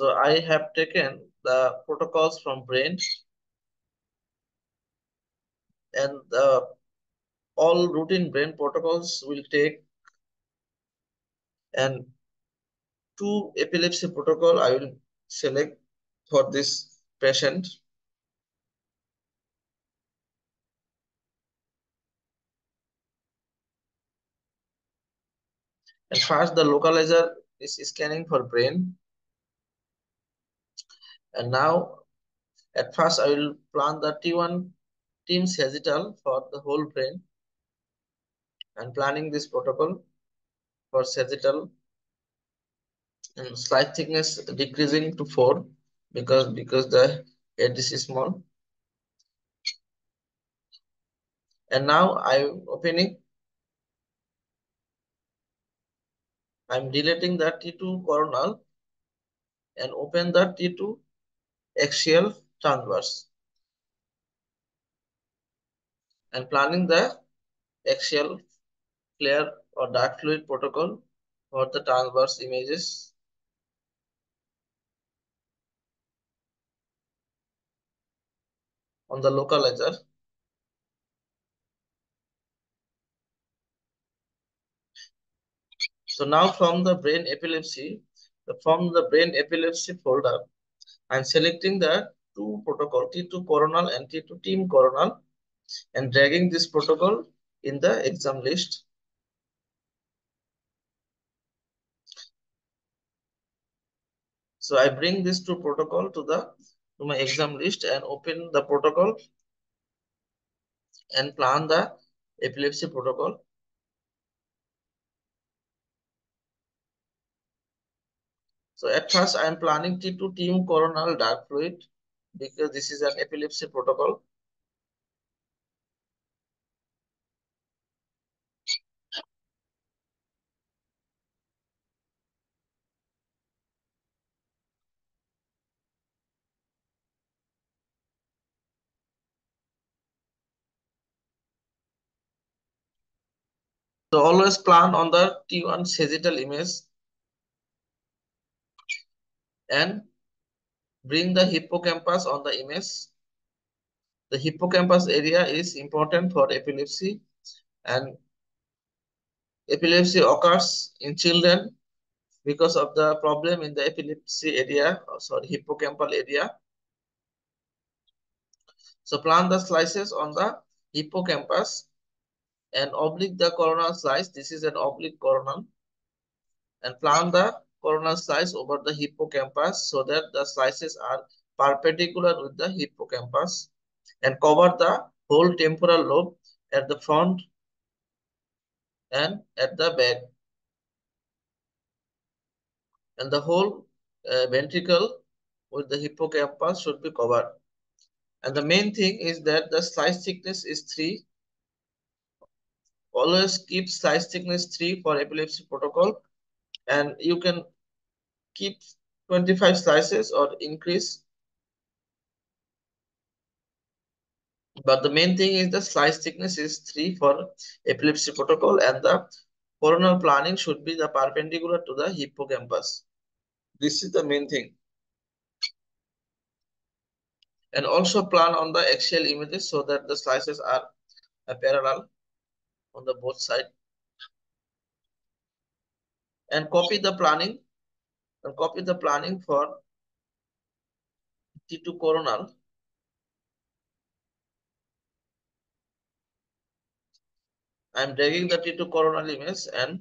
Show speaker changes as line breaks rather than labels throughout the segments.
So I have taken the protocols from brain and all routine brain protocols will take and two epilepsy protocol I will select for this patient. And first the localizer is scanning for brain and now, at first, I will plan the T1 team sagittal for the whole brain. and planning this protocol for sagittal. And slight thickness decreasing to 4 because, because the head is small. And now I'm opening. I'm deleting the T2 coronal and open the T2 axial transverse and planning the axial flare or dark fluid protocol for the transverse images. on the localizer. So now from the brain epilepsy, from the brain epilepsy folder, I'm selecting the two protocol T2 coronal and T2 team coronal and dragging this protocol in the exam list. So I bring this two protocol to the to my exam list and open the protocol and plan the epilepsy protocol. So at first, I am planning T2 team coronal dark fluid because this is an epilepsy protocol. So always plan on the T1 sagittal image and bring the hippocampus on the image. The hippocampus area is important for epilepsy and epilepsy occurs in children because of the problem in the epilepsy area, or oh, sorry, hippocampal area. So plant the slices on the hippocampus and oblique the coronal slice. This is an oblique coronal. And plant the coronal slice over the hippocampus so that the slices are perpendicular with the hippocampus and cover the whole temporal lobe at the front and at the back. And the whole uh, ventricle with the hippocampus should be covered. And the main thing is that the slice thickness is 3. Always keep slice thickness 3 for epilepsy protocol and you can keep 25 slices or increase but the main thing is the slice thickness is 3 for epilepsy protocol and the coronal planning should be the perpendicular to the hippocampus this is the main thing and also plan on the axial images so that the slices are parallel on the both side and copy the planning and copy the planning for T2 coronal. I'm dragging the T2 coronal image and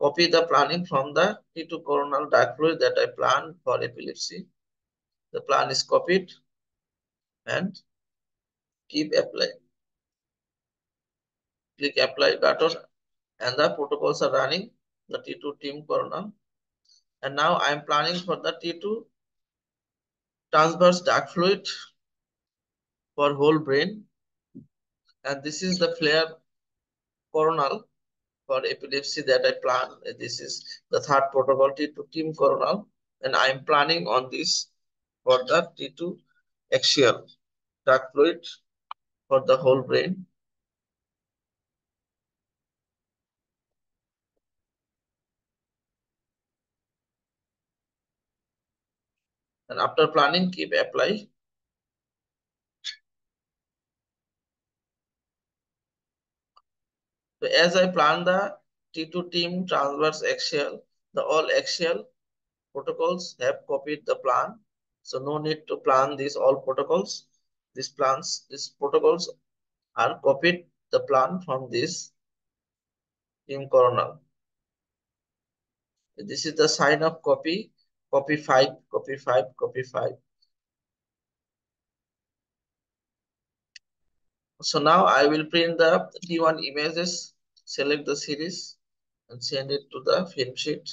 copy the planning from the T2 coronal dark fluid that I planned for epilepsy. The plan is copied and keep apply. Click apply button and the protocols are running. the T2 team coronal. And now I am planning for the T2 transverse dark fluid for whole brain. And this is the flare coronal for epilepsy that I plan. This is the third protocol T2 team coronal. And I am planning on this for the T2 axial dark fluid for the whole brain. and after planning keep apply so as i plan the t2 team transverse axial the all axial protocols have copied the plan so no need to plan these all protocols these plans these protocols are copied the plan from this team coronal this is the sign of copy copy 5, copy 5, copy 5. So now I will print the T1 images, select the series and send it to the film sheet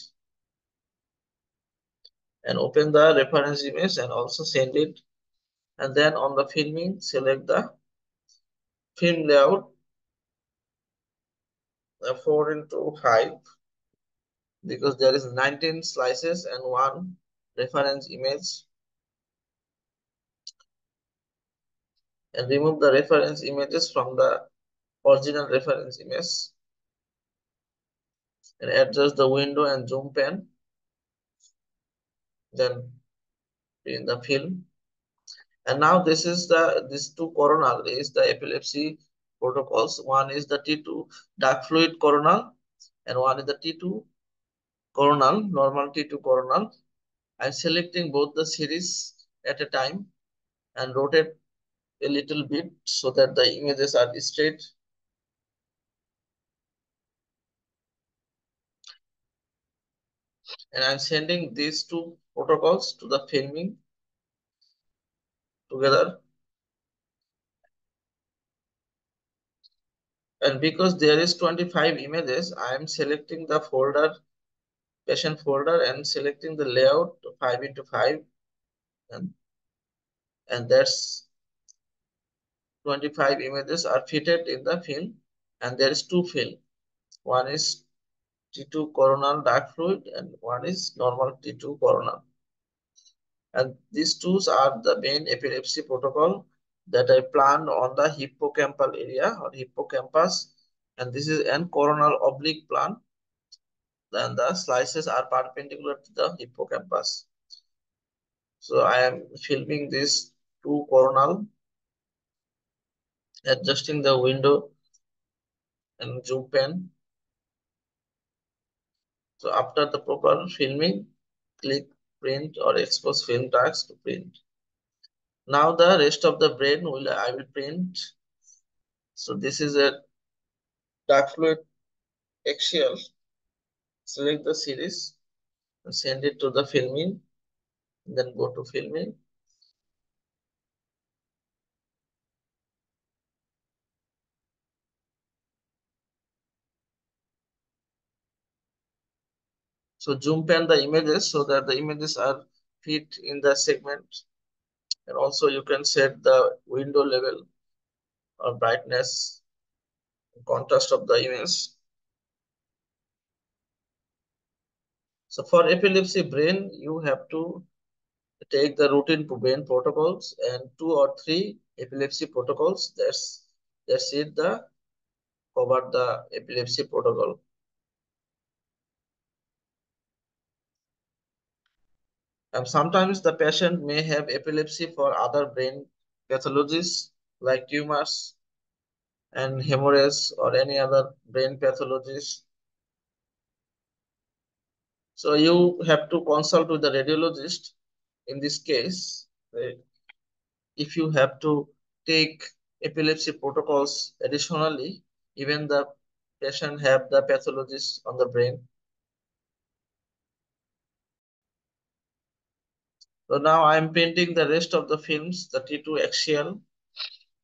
and open the reference image and also send it and then on the filming select the film layout 4 into 5 because there is 19 slices and one reference image and remove the reference images from the original reference image and adjust the window and zoom pan then in the film and now this is the these two coronal is the epilepsy protocols one is the t2 dark fluid coronal and one is the t2 coronal, normality to coronal. I'm selecting both the series at a time and rotate a little bit so that the images are straight. And I'm sending these two protocols to the filming together. And because there is 25 images, I am selecting the folder patient folder and selecting the layout 5 into 5 and, and that's 25 images are fitted in the film and there is two film one is T2 coronal dark fluid and one is normal T2 coronal and these two are the main epilepsy protocol that I planned on the hippocampal area or hippocampus and this is an coronal oblique plan then the slices are perpendicular to the hippocampus. So I am filming this two coronal, adjusting the window and zoom pen. So after the proper filming, click print or expose film tags to print. Now the rest of the brain will I will print. So this is a dark fluid axial select the series and send it to the filming. then go to filming. so zoom pan the images so that the images are fit in the segment and also you can set the window level or brightness contrast of the image So for epilepsy brain, you have to take the routine brain protocols and two or three epilepsy protocols. That's that's it. The cover the epilepsy protocol. And sometimes the patient may have epilepsy for other brain pathologies like tumors and hemorrhage or any other brain pathologies so you have to consult with the radiologist in this case. If you have to take epilepsy protocols additionally, even the patient have the pathologist on the brain. So now I am painting the rest of the films, the T2 axial,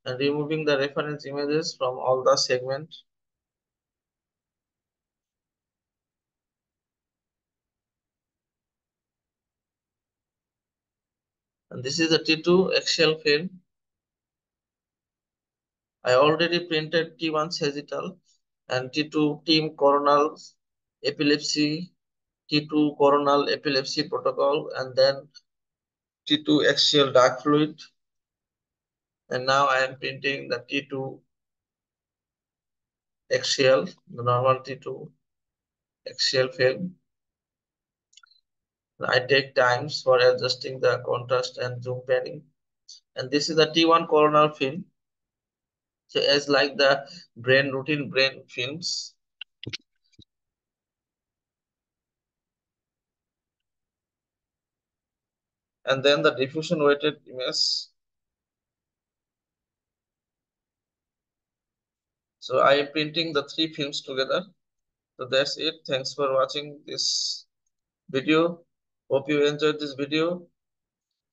and removing the reference images from all the segments. and this is a T2 axial film. I already printed T1 sagittal and T2 team coronal epilepsy, T2 coronal epilepsy protocol, and then T2 axial dark fluid. And now I am printing the T2 axial, the normal T2 axial film. I take times for adjusting the contrast and zoom padding. And this is the T1 coronal film. So as like the brain routine brain films. And then the diffusion weighted image. So I am printing the three films together. So that's it. Thanks for watching this video. Hope you enjoyed this video.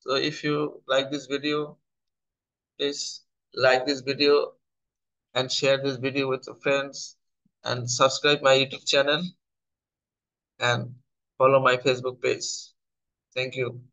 So if you like this video, please like this video and share this video with your friends and subscribe my YouTube channel and follow my Facebook page. Thank you.